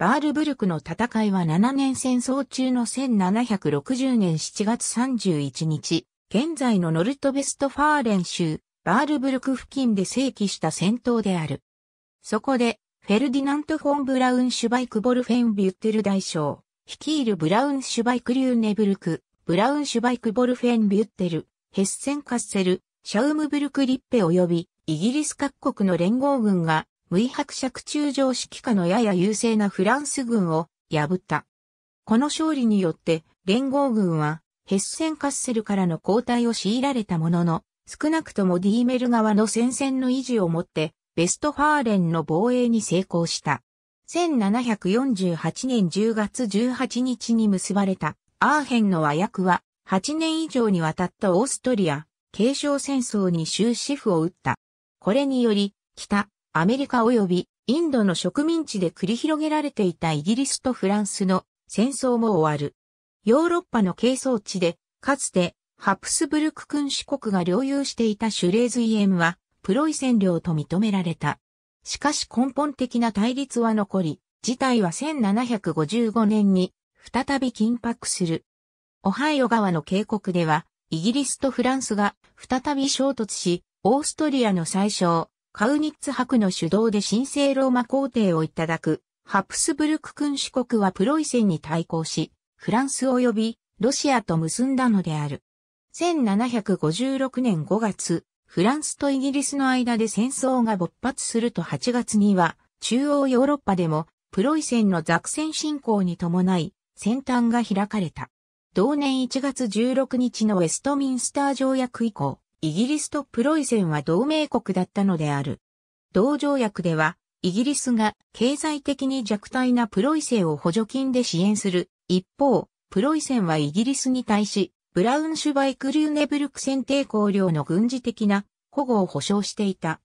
バールブルクの戦いは7年戦争中の1760年7月31日、現在のノルトベストファーレン州、バールブルク付近で正規した戦闘である。そこで、フェルディナント・フォン・ブラウンシュバイク・ボルフェン・ビュッテル大将、率いるブラウンシュバイク・リューネブルク、ブラウンシュバイク・ボルフェン・ビュッテル、ヘッセン・カッセル、シャウムブルク・リッペ及び、イギリス各国の連合軍が、無意白尺中将指揮下のやや優勢なフランス軍を破った。この勝利によって連合軍はヘッセンカッセルからの交代を強いられたものの、少なくともディーメル側の戦線の維持をもって、ベストファーレンの防衛に成功した。1748年10月18日に結ばれたアーヘンの和訳は8年以上にわたったオーストリア、継承戦争に終止符を打った。これにより、北、アメリカ及びインドの植民地で繰り広げられていたイギリスとフランスの戦争も終わる。ヨーロッパの係争地で、かつてハプスブルク君主国が領有していたシュレーズイエムは、プロイセン領と認められた。しかし根本的な対立は残り、事態は1755年に再び緊迫する。オハイオ川の渓谷では、イギリスとフランスが再び衝突し、オーストリアの最小、カウニッツ博の主導で神聖ローマ皇帝をいただく、ハプスブルク君主国はプロイセンに対抗し、フランス及びロシアと結んだのである。1756年5月、フランスとイギリスの間で戦争が勃発すると8月には、中央ヨーロッパでも、プロイセンのザクセン侵攻に伴い、戦端が開かれた。同年1月16日のウェストミンスター条約以降、イギリスとプロイセンは同盟国だったのである。同条約では、イギリスが経済的に弱体なプロイセンを補助金で支援する。一方、プロイセンはイギリスに対し、ブラウンシュバイク・リューネブルク選定抵領の軍事的な保護を保障していた。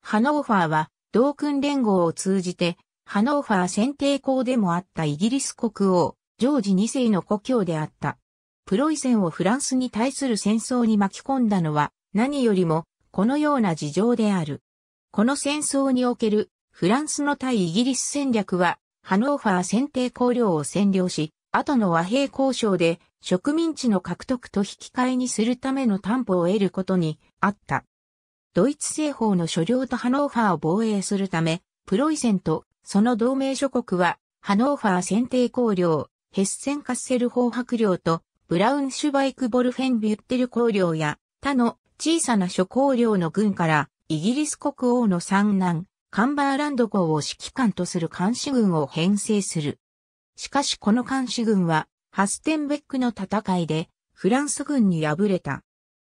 ハノーファーは、同訓連合を通じて、ハノーファー選定校でもあったイギリス国王、ジョージ2世の故郷であった。プロイセンをフランスに対する戦争に巻き込んだのは、何よりも、このような事情である。この戦争におけるフランスの対イギリス戦略は、ハノーファー選定公領を占領し、後の和平交渉で植民地の獲得と引き換えにするための担保を得ることにあった。ドイツ政法の所領とハノーファーを防衛するため、プロイセンとその同盟諸国は、ハノーファー選定公領、ヘッセンカッセル法白領と、ブラウンシュバイクボルフェンビュッテル公領や他の小さな諸侯領の軍からイギリス国王の三男、カンバーランド号を指揮官とする監視軍を編成する。しかしこの監視軍は、ハステンベックの戦いで、フランス軍に敗れた。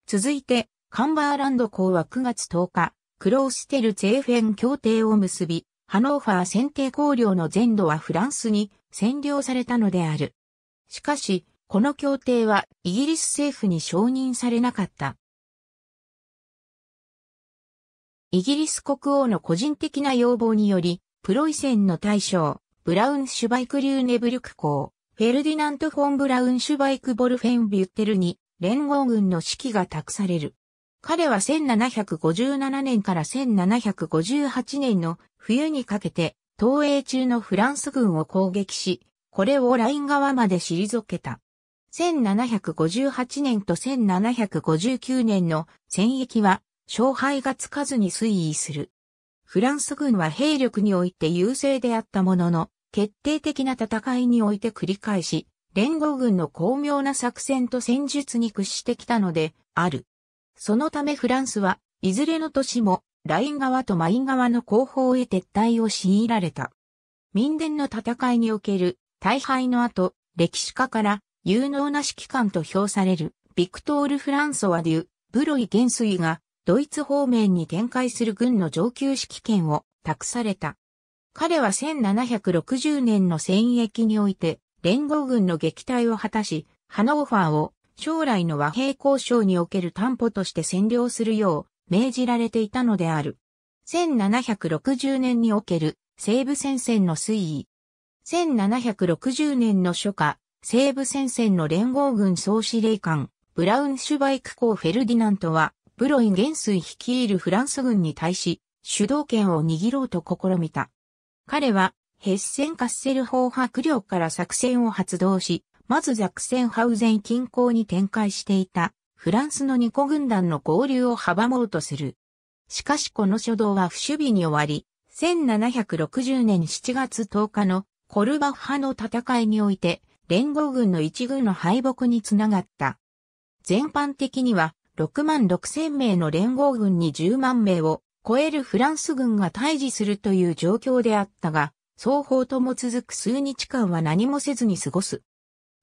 続いて、カンバーランド公は9月10日、クローステル・ゼーフェン協定を結び、ハノーファー選定公領の全土はフランスに占領されたのである。しかし、この協定はイギリス政府に承認されなかった。イギリス国王の個人的な要望により、プロイセンの大将、ブラウンシュバイクリューネブリュク公、フェルディナント・フォン・ブラウンシュバイク・ボルフェン・ビュッテルに連合軍の指揮が託される。彼は1757年から1758年の冬にかけて、東映中のフランス軍を攻撃し、これをライン側まで退けた。1758年と1759年の戦役は勝敗がつかずに推移する。フランス軍は兵力において優勢であったものの、決定的な戦いにおいて繰り返し、連合軍の巧妙な作戦と戦術に屈してきたので、ある。そのためフランスは、いずれの年も、ライン側とマイン側の後方へ撤退を強いられた。民伝の戦いにおける大敗の後、歴史家から有能な指揮官と評されるビクトール・フランソワ・デュ・ブロイ元帥がドイツ方面に展開する軍の上級指揮権を託された。彼は1760年の戦役において、連合軍の撃退を果たし、ハノーファーを将来の和平交渉における担保として占領するよう命じられていたのである。1760年における西部戦線の推移。1760年の初夏、西部戦線の連合軍総司令官、ブラウンシュバイク公フェルディナントは、ブロイン元帥率いるフランス軍に対し、主導権を握ろうと試みた。彼は、ヘッセンカッセル法迫領から作戦を発動し、まずザクセンハウゼン近郊に展開していた、フランスの二個軍団の合流を阻もうとする。しかしこの初動は不守備に終わり、1760年7月10日のコルバフ派の戦いにおいて、連合軍の一軍の敗北につながった。全般的には、6万6千名の連合軍に10万名を超えるフランス軍が退治するという状況であったが、双方とも続く数日間は何もせずに過ごす。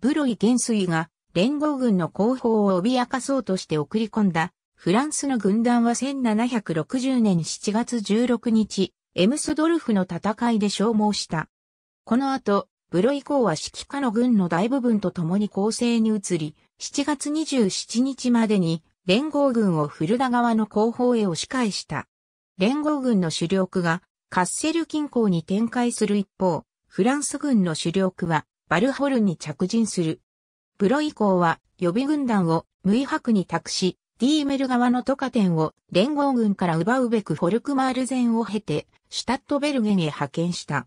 ブロイ元帥が連合軍の後方を脅かそうとして送り込んだフランスの軍団は1760年7月16日、エムスドルフの戦いで消耗した。この後、ブロイ公は指揮下の軍の大部分と共に攻勢に移り、7月27日までに連合軍を古田側の後方へ押し返した。連合軍の主力がカッセル近郊に展開する一方、フランス軍の主力はバルホルンに着陣する。ブロ以降は予備軍団をムイハクに託し、ディーメル側のトカ点を連合軍から奪うべくフォルクマール前を経て、シュタットベルゲンへ派遣した。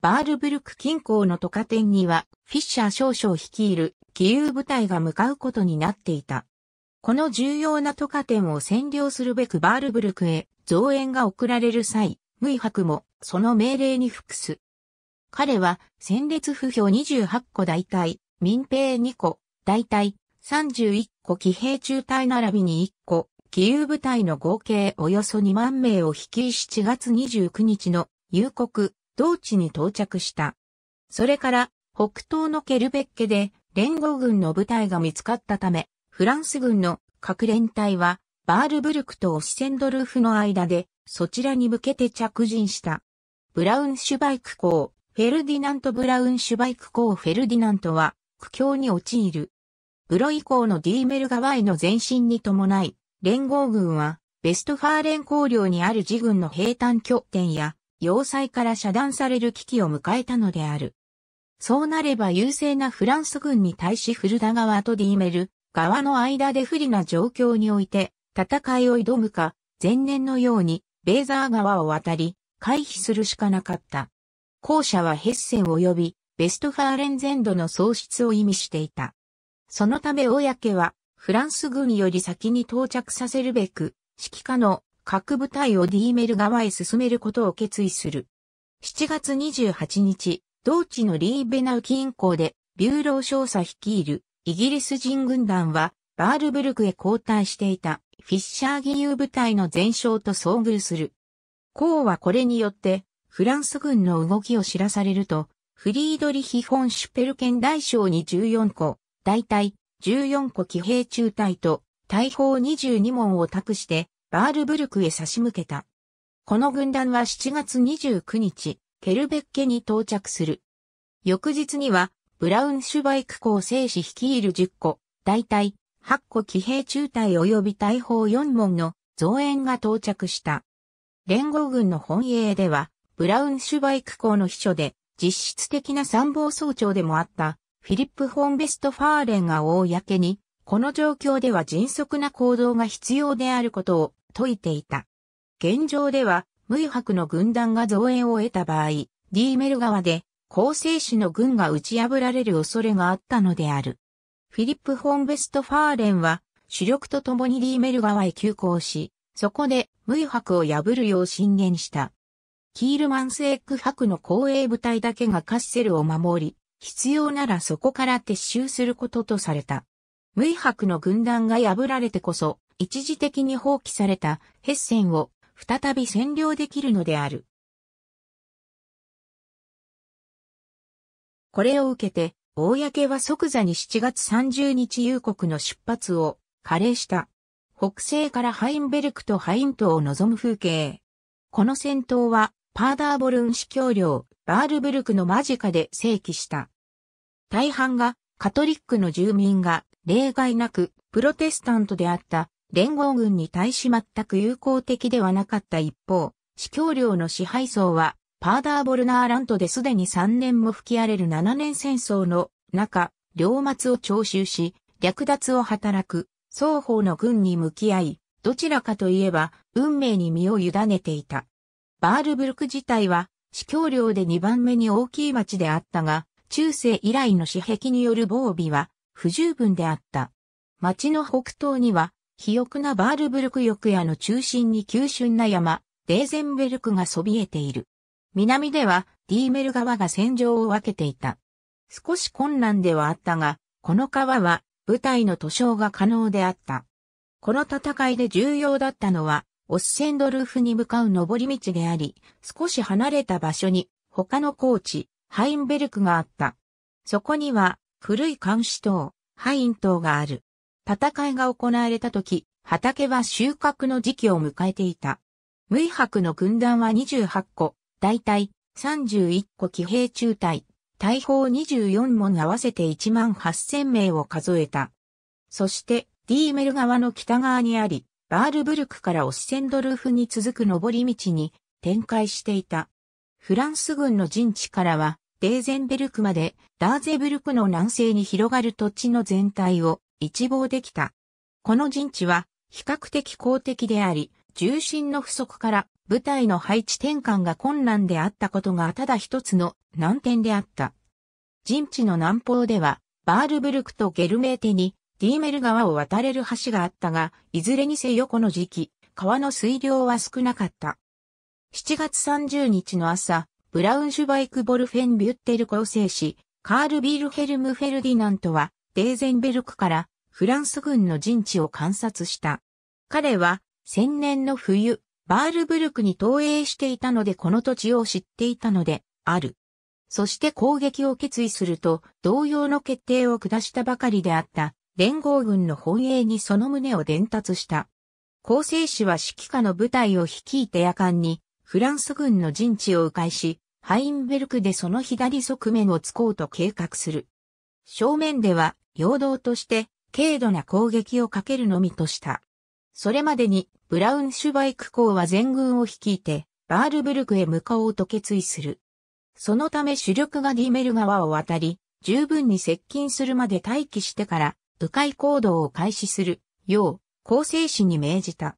バールブルク近郊のトカ点には、フィッシャー少将率いる義勇部隊が向かうことになっていた。この重要な都下点を占領するべくバールブルクへ増援が送られる際、ムイクもその命令に服す。彼は戦列不評28個大隊、民兵2個、大隊31個騎兵中隊並びに1個、義勇部隊の合計およそ2万名を引き7月29日の夕刻、同地に到着した。それから北東のケルベッケで連合軍の部隊が見つかったため、フランス軍の各連隊は、バールブルクとオシセンドルフの間で、そちらに向けて着陣した。ブラウンシュバイク校、フェルディナント・ブラウンシュバイク校フェルディナントは、苦境に陥る。ブロイ校のディーメル川への前進に伴い、連合軍は、ベストファーレン公領にある自軍の平坦拠点や、要塞から遮断される危機を迎えたのである。そうなれば優勢なフランス軍に対しフルダ側とディーメル、側の間で不利な状況において、戦いを挑むか、前年のように、ベーザー側を渡り、回避するしかなかった。後者はヘッセン及び、ベストファーレン全土の喪失を意味していた。そのため、親家は、フランス軍より先に到着させるべく、指揮下の各部隊をディーメル側へ進めることを決意する。7月28日、同地のリーベナウ近郊で、ビューロー少佐率いるイギリス人軍団はバールブルクへ後退していたフィッシャー義勇部隊の全勝と遭遇する。コーはこれによってフランス軍の動きを知らされると、フリードリヒ・フォン・シュペルケン大将に14個、大体14個騎兵中隊と大砲22門を託してバールブルクへ差し向けた。この軍団は7月29日、ケルベッケに到着する。翌日にはブラウンシュバイク校生死率いる10個、大隊、8個騎兵中隊及び大砲4門の増援が到着した。連合軍の本営では、ブラウンシュバイク校の秘書で、実質的な参謀総長でもあった、フィリップ・フォンベスト・ファーレンが公に、この状況では迅速な行動が必要であることを説いていた。現状では、ムイハクの軍団が増援を得た場合、ディーメル川で厚生市の軍が打ち破られる恐れがあったのである。フィリップ・フォンベスト・ファーレンは主力と共にリーメル川へ急行し、そこで無意。白を破るよう進言した。キールマンスエック博の後衛部隊だけがカッセルを守り、必要ならそこから撤収することとされた。無意白の軍団が破られてこそ、一時的に放棄されたヘッセンを再び占領できるのである。これを受けて、公は即座に7月30日夕刻の出発を、加齢した。北西からハインベルクとハイントを望む風景。この戦闘は、パーダーボルン司教領、バールブルクの間近で正規した。大半が、カトリックの住民が、例外なく、プロテスタントであった、連合軍に対し全く友好的ではなかった一方、司教領の支配層は、パーダーボルナーラントですでに3年も吹き荒れる7年戦争の中、両末を徴収し、略奪を働く、双方の軍に向き合い、どちらかといえば、運命に身を委ねていた。バールブルク自体は、司教領で2番目に大きい町であったが、中世以来の死壁による防備は不十分であった。町の北東には、肥沃なバールブルク翼屋の中心に急峻な山、デーゼンベルクがそびえている。南ではディーメル川が戦場を分けていた。少し困難ではあったが、この川は部隊の塗装が可能であった。この戦いで重要だったのは、オッセンドルフに向かう登り道であり、少し離れた場所に他の高地、ハインベルクがあった。そこには古い監視塔、ハイン塔がある。戦いが行われた時、畑は収穫の時期を迎えていた。ムイハクの軍団は28個、大体31個騎兵中隊、大砲24門合わせて1万8000名を数えた。そして、ディーメル川の北側にあり、バールブルクからオッセンドルフに続く上り道に展開していた。フランス軍の陣地からは、デーゼンベルクまで、ダーゼブルクの南西に広がる土地の全体を一望できた。この陣地は、比較的公的であり、重心の不足から部隊の配置転換が困難であったことがただ一つの難点であった。陣地の南方では、バールブルクとゲルメーテに、ディーメル川を渡れる橋があったが、いずれにせよこの時期、川の水量は少なかった。7月30日の朝、ブラウンシュバイクボルフェンビュッテル構成し、カール・ビールヘルム・フェルディナントは、デーゼンベルクからフランス軍の陣地を観察した。彼は、千年の冬、バールブルクに投影していたのでこの土地を知っていたので、ある。そして攻撃を決意すると、同様の決定を下したばかりであった、連合軍の本営にその旨を伝達した。厚生士は指揮下の部隊を率いて夜間に、フランス軍の陣地を迂回し、ハインベルクでその左側面を突こうと計画する。正面では、陽動として、軽度な攻撃をかけるのみとした。それまでにブラウンシュバイク公は全軍を率いて、バールブルクへ向かおうと決意する。そのため主力がディメル川を渡り、十分に接近するまで待機してから、迂回行動を開始する、よう、構成士に命じた。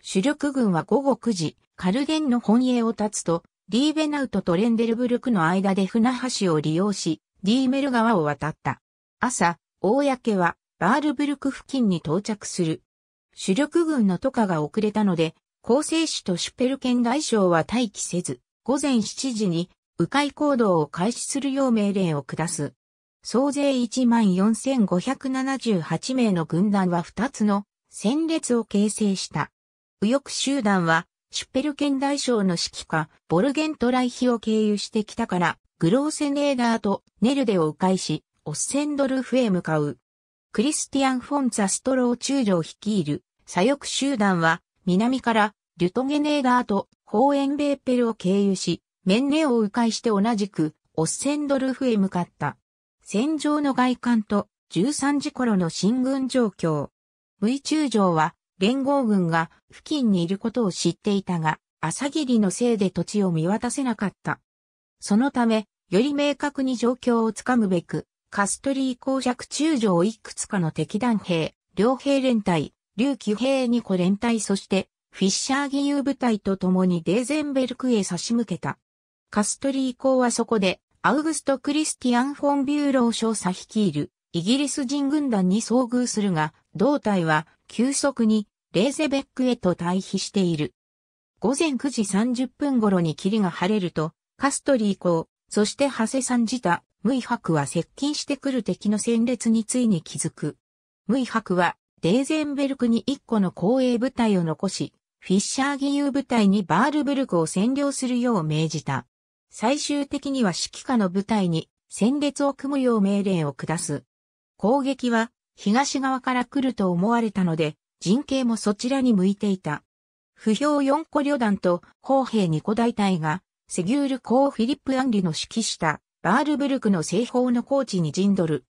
主力軍は午後9時、カルデンの本営を立つと、リーベナウトとレンデルブルクの間で船橋を利用し、ディーメル川を渡った。朝、公はバールブルク付近に到着する。主力軍の渡河が遅れたので、厚生市とシュペルケン大将は待機せず、午前7時に迂回行動を開始するよう命令を下す。総勢14,578名の軍団は2つの戦列を形成した。右翼集団は、シュペルケン大将の指揮下、ボルゲントライヒを経由してきたから、グローセネーダーとネルデを迂回し、オッセンドルフへ向かう。クリスティアン・フォン・ザ・ストロー中将率いる左翼集団は、南からリュトゲネーダーとホーエンベーペルを経由し、メンネを迂回して同じくオッセンドルフへ向かった。戦場の外観と13時頃の進軍状況。V 中将は連合軍が付近にいることを知っていたが、朝霧のせいで土地を見渡せなかった。そのため、より明確に状況をつかむべく、カストリー公爵中将をいくつかの敵団兵、両兵連隊、劉騎兵に個連隊そして、フィッシャー義勇部隊と共にデーゼンベルクへ差し向けた。カストリー公はそこで、アウグスト・クリスティアン・フォン・ビューロー少佐率いるイギリス人軍団に遭遇するが、同隊は急速にレーゼベックへと退避している。午前9時30分頃に霧が晴れると、カストリー公、そしてハセさん自他、ムイハクは接近してくる敵の戦列についに気づく。ムイハクはデーゼンベルクに1個の公営部隊を残し、フィッシャー義勇部隊にバールブルクを占領するよう命じた。最終的には指揮下の部隊に戦列を組むよう命令を下す。攻撃は東側から来ると思われたので、陣形もそちらに向いていた。不評4個旅団と砲兵2個大隊が、セギュール公フィリップ・アンリの指揮したバールブルクの西方の高地に陣取る。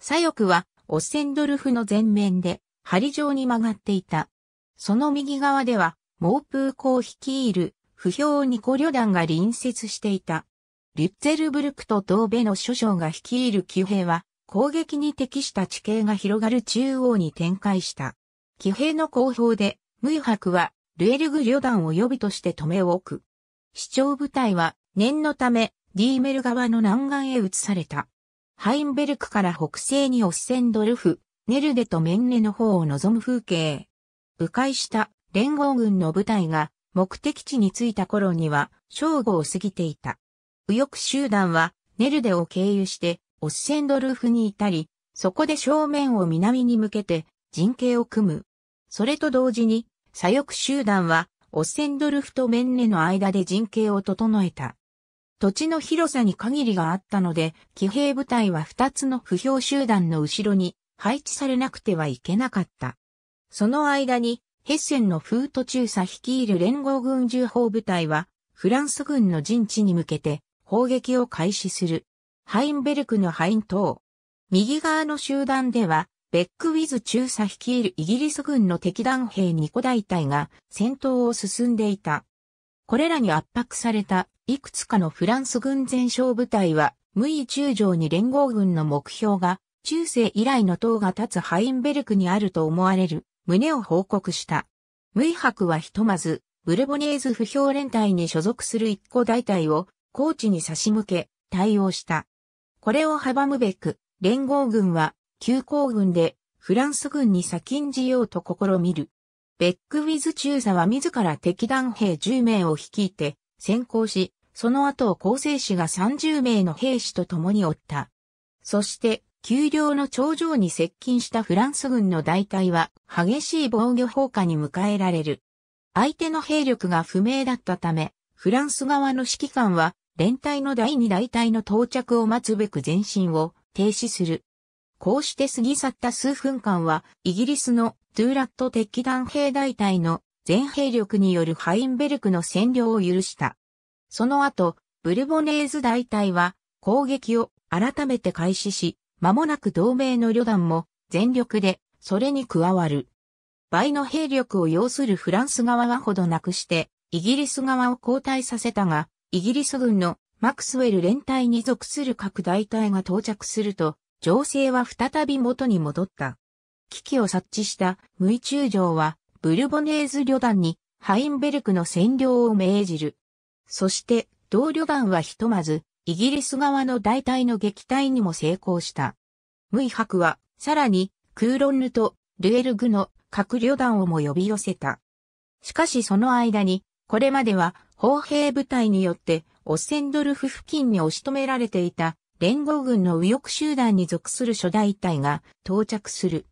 左翼はオッセンドルフの前面で、針状に曲がっていた。その右側では、モープー率いる、不評二個旅団が隣接していた。リュッツェルブルクと東米の諸将が率いる騎兵は、攻撃に適した地形が広がる中央に展開した。騎兵の後方で、ムイハクは、ルエルグ旅団を予備として止めを置く。市長部隊は、念のため、ディーメル側の南岸へ移された。ハインベルクから北西にオッセンドルフ、ネルデとメンネの方を望む風景。迂回した連合軍の部隊が目的地に着いた頃には正午を過ぎていた。右翼集団はネルデを経由してオッセンドルフに至り、そこで正面を南に向けて陣形を組む。それと同時に左翼集団はオッセンドルフとメンネの間で陣形を整えた。土地の広さに限りがあったので、騎兵部隊は二つの不評集団の後ろに配置されなくてはいけなかった。その間に、ヘッセンのフート中佐率いる連合軍重砲部隊は、フランス軍の陣地に向けて砲撃を開始する。ハインベルクのハイン島。右側の集団では、ベックウィズ中佐率いるイギリス軍の敵弾兵2個大隊が戦闘を進んでいた。これらに圧迫されたいくつかのフランス軍前哨部隊は、無意中将に連合軍の目標が中世以来の塔が立つハインベルクにあると思われる旨を報告した。ムイクはひとまず、ブルボネーズ不評連隊に所属する一個大隊を高地に差し向け、対応した。これを阻むべく、連合軍は、急行軍で、フランス軍に先んじようと試みる。ベックウィズ中佐は自ら敵団兵10名を率いて、先行し、その後を構成士が30名の兵士と共に追った。そして、丘陵の頂上に接近したフランス軍の大隊は激しい防御砲火に迎えられる。相手の兵力が不明だったため、フランス側の指揮官は連隊の第二大隊の到着を待つべく前進を停止する。こうして過ぎ去った数分間は、イギリスのトゥーラット敵弾兵大隊の全兵力によるハインベルクの占領を許した。その後、ブルボネーズ大隊は攻撃を改めて開始し、間もなく同盟の旅団も全力でそれに加わる。倍の兵力を要するフランス側はほどなくして、イギリス側を後退させたが、イギリス軍のマクスウェル連隊に属する各大隊が到着すると、情勢は再び元に戻った。危機を察知したムイ中将は、ブルボネーズ旅団にハインベルクの占領を命じる。そして、同旅団はひとまず、イギリス側の大隊の撃退にも成功した。ムイ博は、さらに、クーロンヌとルエルグの各旅団をも呼び寄せた。しかしその間に、これまでは砲兵部隊によってオッセンドルフ付近に押し止められていた連合軍の右翼集団に属する諸大隊が到着する。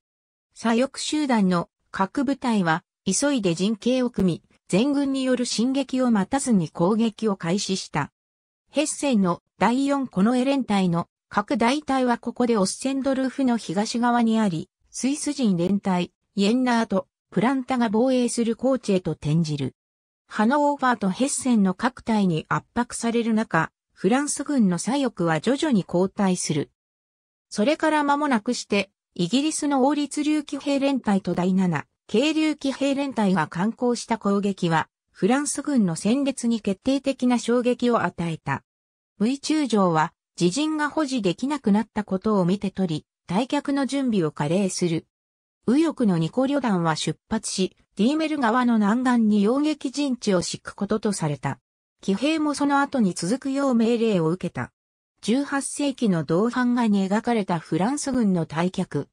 左翼集団の各部隊は急いで陣形を組み、全軍による進撃を待たずに攻撃を開始した。ヘッセンの第4コノエ連隊の各大隊はここでオッセンドルーフの東側にあり、スイス人連隊、イエンナーとプランタが防衛するコーチへと転じる。ハノーファーとヘッセンの各隊に圧迫される中、フランス軍の左翼は徐々に後退する。それから間もなくして、イギリスの王立流騎兵連隊と第7、軽流騎兵連隊が観光した攻撃は、フランス軍の戦列に決定的な衝撃を与えた。無意中将は自陣が保持できなくなったことを見て取り、退却の準備を加齢する。右翼の二個旅団は出発し、ディーメル川の南岸に洋撃陣地を敷くこととされた。騎兵もその後に続くよう命令を受けた。18世紀の銅版画に描かれたフランス軍の退却。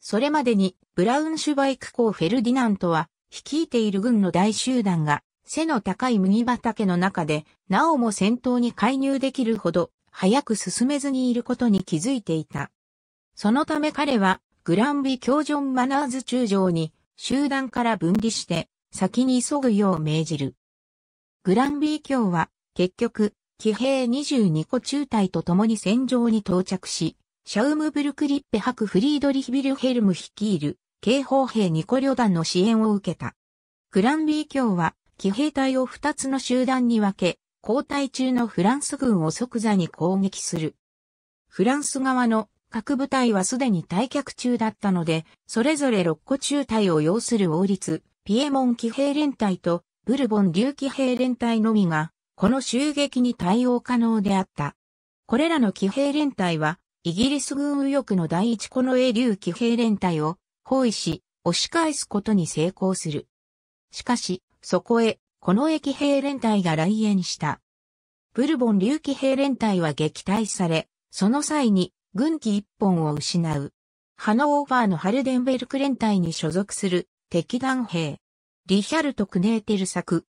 それまでにブラウンシュバイク公フェルディナントは率いている軍の大集団が背の高い麦畑の中で、なおも戦闘に介入できるほど、早く進めずにいることに気づいていた。そのため彼は、グランビ教ジョン・マナーズ中将に、集団から分離して、先に急ぐよう命じる。グランビー教は、結局、騎兵22個中隊と共に戦場に到着し、シャウムブルクリッペ博フリードリヒビルヘルム率いる、警報兵2個旅団の支援を受けた。グランビー教は、騎兵隊を2つの集団に分け、交代中のフランス軍を即座に攻撃する。フランス側の各部隊はすでに退却中だったので、それぞれ6個中隊を要する王立、ピエモン騎兵連隊とブルボン流騎兵連隊のみが、この襲撃に対応可能であった。これらの騎兵連隊は、イギリス軍右翼の第一この英竜騎兵連隊を包囲し、押し返すことに成功する。しかし、そこへ、この駅兵連隊が来園した。ブルボン流騎兵連隊は撃退され、その際に軍機一本を失う。ハノーファーのハルデンベルク連隊に所属する敵団兵。リヒャルト・クネーテル作。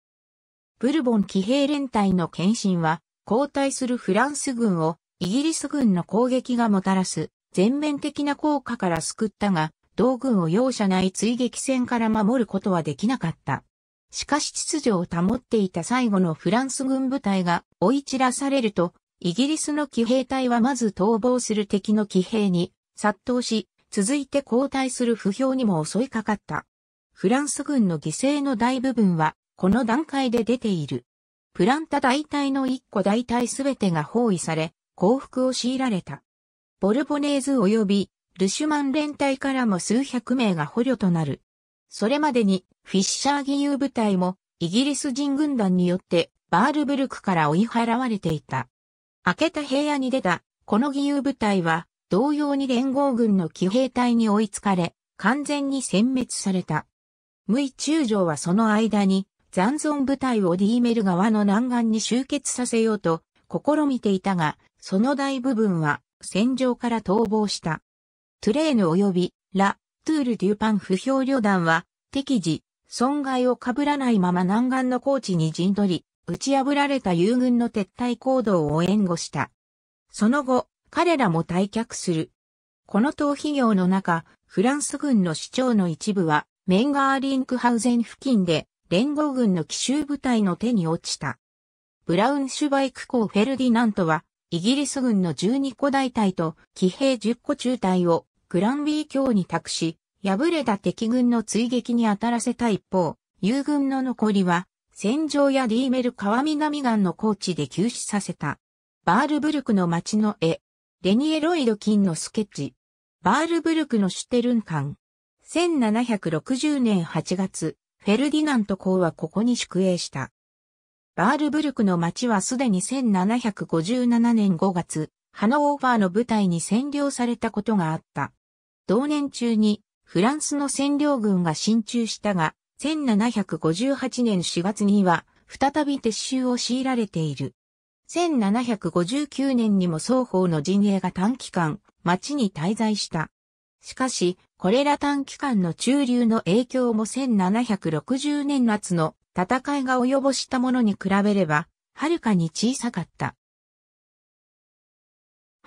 ブルボン騎兵連隊の献身は、後退するフランス軍をイギリス軍の攻撃がもたらす全面的な効果から救ったが、同軍を容赦ない追撃戦から守ることはできなかった。しかし秩序を保っていた最後のフランス軍部隊が追い散らされると、イギリスの騎兵隊はまず逃亡する敵の騎兵に殺到し、続いて後退する不評にも襲いかかった。フランス軍の犠牲の大部分は、この段階で出ている。プランタ大隊の一個大隊すべてが包囲され、降伏を強いられた。ボルボネーズ及び、ルシュマン連隊からも数百名が捕虜となる。それまでにフィッシャー義勇部隊もイギリス人軍団によってバールブルクから追い払われていた。明けた平野に出たこの義勇部隊は同様に連合軍の騎兵隊に追いつかれ完全に殲滅された。無意中将はその間に残存部隊をディーメル川の南岸に集結させようと試みていたが、その大部分は戦場から逃亡した。トゥレーヌ及びラ・トゥール・デュパン不評旅団は、敵時、損害を被らないまま南岸の高地に陣取り、打ち破られた友軍の撤退行動を援護した。その後、彼らも退却する。この逃避業の中、フランス軍の市長の一部は、メンガーリンクハウゼン付近で、連合軍の奇襲部隊の手に落ちた。ブラウンシュバイク校フェルディナントは、イギリス軍の12個大隊と騎兵10個中隊をグランビー卿に託し、敗れた敵軍の追撃に当たらせた一方、友軍の残りは、戦場やディーメル川南岸の高地で急死させた。バールブルクの街の絵。レニエロイド金のスケッチ。バールブルクのシュテルン館。1760年8月、フェルディナント公はここに宿営した。バールブルクの街はすでに1757年5月、ハノーファーの舞台に占領されたことがあった。同年中にフランスの占領軍が進駐したが、1758年4月には再び撤収を強いられている。1759年にも双方の陣営が短期間町に滞在した。しかし、これら短期間の中流の影響も1760年夏の戦いが及ぼしたものに比べれば、はるかに小さかった。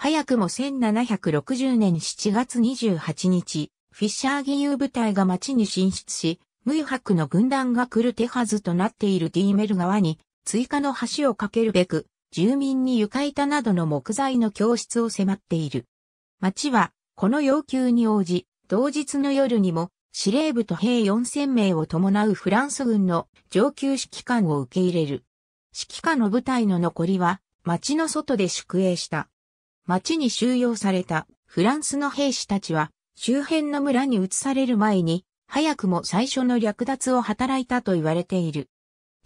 早くも1760年7月28日、フィッシャー義勇部隊が町に進出し、ムイハクの軍団が来る手はずとなっているディーメル川に追加の橋を架けるべく、住民に床板などの木材の教室を迫っている。町は、この要求に応じ、同日の夜にも、司令部と兵4000名を伴うフランス軍の上級指揮官を受け入れる。指揮下の部隊の残りは、町の外で宿営した。町に収容されたフランスの兵士たちは周辺の村に移される前に早くも最初の略奪を働いたと言われている。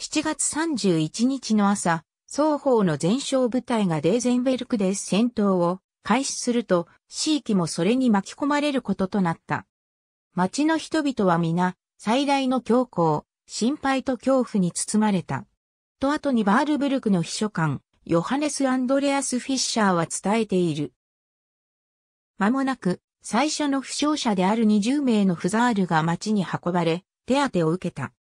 7月31日の朝、双方の前哨部隊がデーゼンベルクで戦闘を開始すると、地域もそれに巻き込まれることとなった。町の人々は皆、最大の強行、心配と恐怖に包まれた。と後にバールブルクの秘書官、ヨハネス・アンドレアス・フィッシャーは伝えている。まもなく、最初の負傷者である20名のフザールが町に運ばれ、手当てを受けた。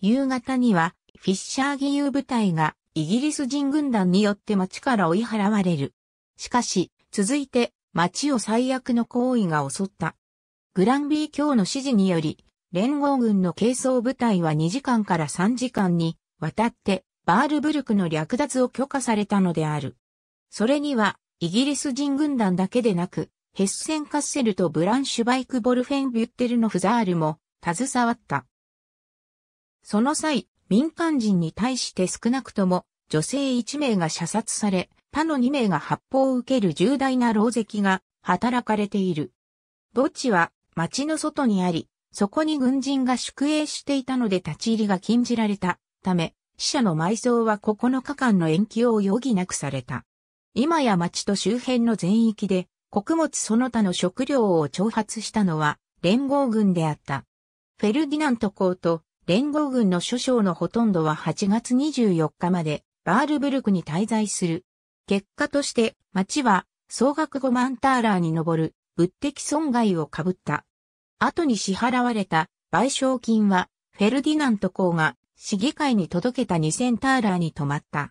夕方には、フィッシャー義勇部隊がイギリス人軍団によって町から追い払われる。しかし、続いて町を最悪の行為が襲った。グランビー卿の指示により、連合軍の軽装部隊は2時間から3時間にわたってバールブルクの略奪を許可されたのである。それには、イギリス人軍団だけでなく、ヘッセンカッセルとブランシュバイク・ボルフェン・ビュッテルのフザールも携わった。その際、民間人に対して少なくとも女性1名が射殺され、他の2名が発砲を受ける重大な牢石が働かれている。墓地は町の外にあり、そこに軍人が宿営していたので立ち入りが禁じられたため、死者の埋葬は9日間の延期を余儀なくされた。今や町と周辺の全域で穀物その他の食料を挑発したのは連合軍であった。フェルディナント公と連合軍の諸将のほとんどは8月24日までバールブルクに滞在する。結果として町は総額5万ターラーに上る物的損害を被った。後に支払われた賠償金はフェルディナント公が市議会に届けた2000ターラーに止まった。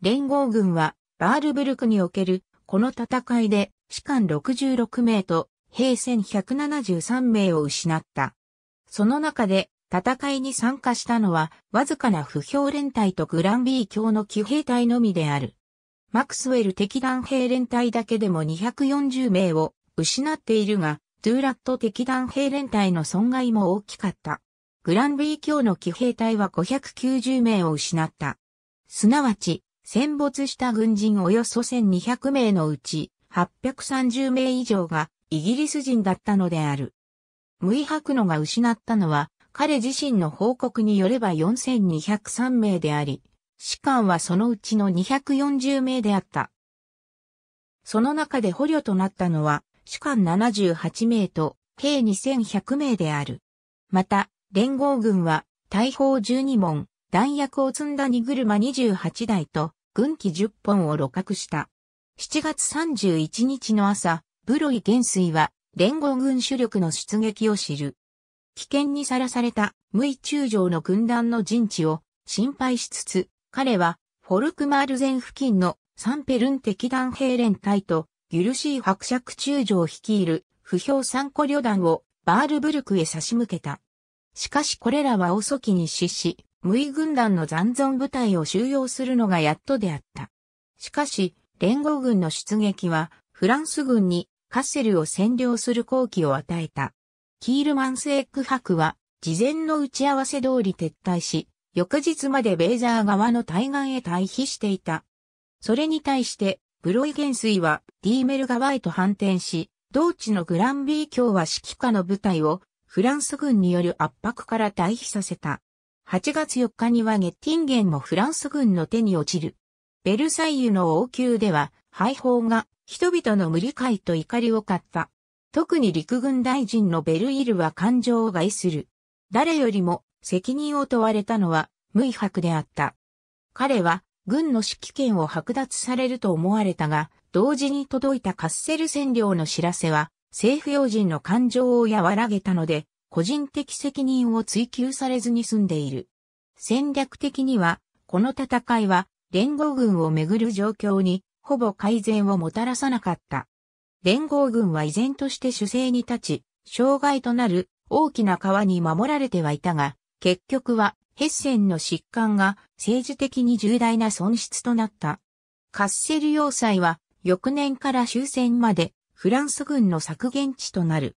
連合軍は、バールブルクにおける、この戦いで、士官66名と、兵戦173名を失った。その中で、戦いに参加したのは、わずかな不評連隊とグランビー教の騎兵隊のみである。マクスウェル敵弾兵連隊だけでも240名を失っているが、ドゥーラット敵弾兵連隊の損害も大きかった。グランビー卿の騎兵隊は590名を失った。すなわち、戦没した軍人およそ1200名のうち、830名以上がイギリス人だったのである。ムイハクノが失ったのは、彼自身の報告によれば4203名であり、士官はそのうちの240名であった。その中で捕虜となったのは、士官78名と、計2100名である。また、連合軍は、大砲12門、弾薬を積んだ荷車28台と、軍機10本を露獲した。7月31日の朝、ブロイ元帥は、連合軍主力の出撃を知る。危険にさらされた、無意中将の軍団の陣地を心配しつつ、彼は、フォルクマール前付近のサンペルン敵団兵連隊と、ギュルシー伯爵中将率いる、不評三個旅団をバールブルクへ差し向けた。しかしこれらは遅きに死し、無意軍団の残存部隊を収容するのがやっとであった。しかし、連合軍の出撃は、フランス軍にカッセルを占領する好機を与えた。キールマンスエック博は、事前の打ち合わせ通り撤退し、翌日までベーザー側の対岸へ退避していた。それに対して、ブロイ元水はディーメル側へと反転し、同地のグランビー卿は指揮下の部隊をフランス軍による圧迫から退避させた。8月4日にはゲッティンゲンもフランス軍の手に落ちる。ベルサイユの王宮では、敗砲が人々の無理解と怒りを買った。特に陸軍大臣のベルイルは感情を害する。誰よりも責任を問われたのは、無意白であった。彼は、軍の指揮権を剥奪されると思われたが、同時に届いたカッセル占領の知らせは、政府要人の感情を和らげたので、個人的責任を追求されずに済んでいる。戦略的には、この戦いは、連合軍をめぐる状況に、ほぼ改善をもたらさなかった。連合軍は依然として主勢に立ち、障害となる大きな川に守られてはいたが、結局はヘッセンの疾患が政治的に重大な損失となった。カッセル要塞は翌年から終戦までフランス軍の削減地となる。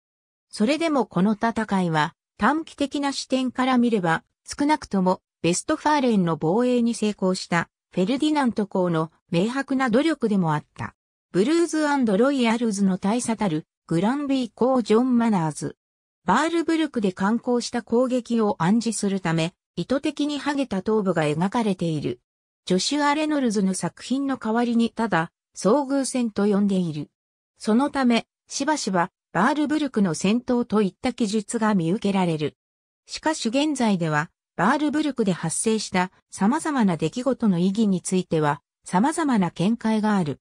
それでもこの戦いは短期的な視点から見れば少なくともベストファーレンの防衛に成功したフェルディナント公の明白な努力でもあった。ブルーズロイヤルズの大佐たるグランビー公ジョン・マナーズ。バールブルクで観光した攻撃を暗示するため、意図的に剥げた頭部が描かれている。ジョシュア・レノルズの作品の代わりにただ、遭遇戦と呼んでいる。そのため、しばしば、バールブルクの戦闘といった記述が見受けられる。しかし現在では、バールブルクで発生した様々な出来事の意義については、様々な見解がある。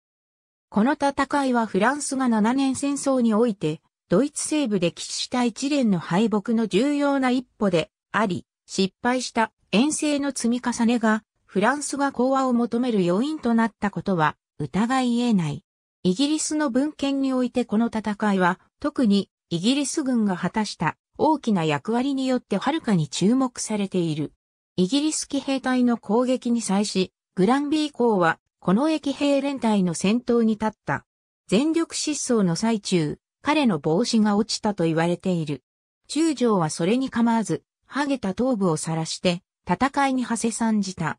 この戦いはフランスが7年戦争において、ドイツ西部で喫した一連の敗北の重要な一歩であり、失敗した遠征の積み重ねが、フランスが講和を求める要因となったことは疑い得ない。イギリスの文献においてこの戦いは、特にイギリス軍が果たした大きな役割によってはるかに注目されている。イギリス騎兵隊の攻撃に際し、グランビー公は、この駅兵連隊の先頭に立った。全力疾走の最中、彼の帽子が落ちたと言われている。中将はそれに構わず、ハゲた頭部を晒して、戦いに馳せ参じた。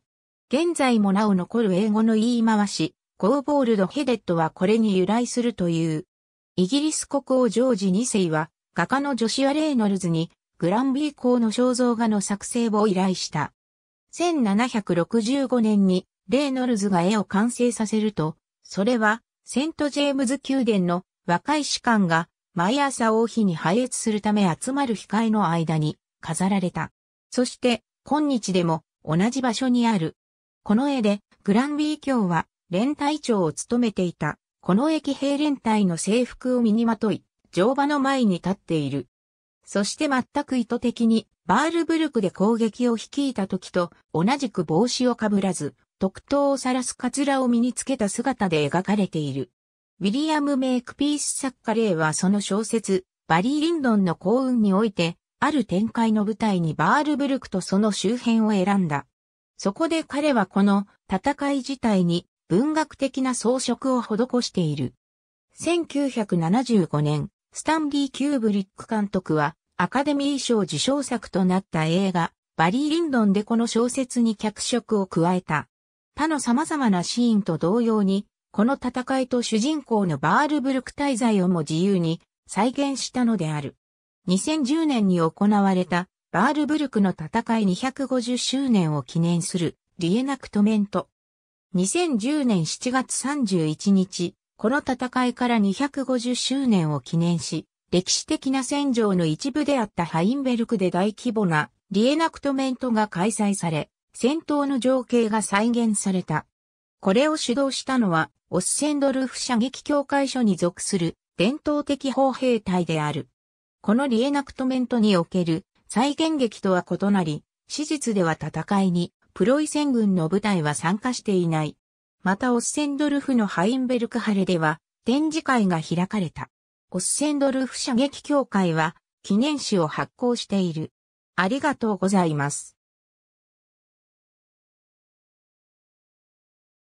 現在もなお残る英語の言い回し、ゴーボールド・ヘデットはこれに由来するという。イギリス国王ジョージ2世は、画家のジョシュア・レイノルズに、グランビー校の肖像画の作成を依頼した。1765年に、レイノルズが絵を完成させると、それは、セント・ジェームズ宮殿の若い士官が、毎朝王妃に拝謁するため集まる控えの間に飾られた。そして、今日でも同じ場所にある。この絵で、グランビー教は、連隊長を務めていた、この駅兵連隊の制服を身にまとい、乗馬の前に立っている。そして全く意図的に、バールブルクで攻撃を率いた時と同じく帽子をかぶらず、特等を晒すカツラを身につけた姿で描かれている。ウィリアム・メイクピース作家例はその小説、バリー・リンドンの幸運において、ある展開の舞台にバールブルクとその周辺を選んだ。そこで彼はこの戦い自体に文学的な装飾を施している。1975年、スタンリー・キューブリック監督は、アカデミー賞受賞作となった映画、バリー・リンドンでこの小説に脚色を加えた。他の様々なシーンと同様に、この戦いと主人公のバールブルク滞在をも自由に再現したのである。2010年に行われたバールブルクの戦い250周年を記念するリエナクトメント2010年7月31日、この戦いから250周年を記念し、歴史的な戦場の一部であったハインベルクで大規模なリエナクトメントが開催され、戦闘の情景が再現された。これを主導したのは、オッセンドルフ射撃協会所に属する伝統的砲兵隊である。このリエナクトメントにおける再現劇とは異なり、史実では戦いにプロイセン軍の部隊は参加していない。またオッセンドルフのハインベルクハレでは展示会が開かれた。オッセンドルフ射撃協会は記念誌を発行している。ありがとうございます。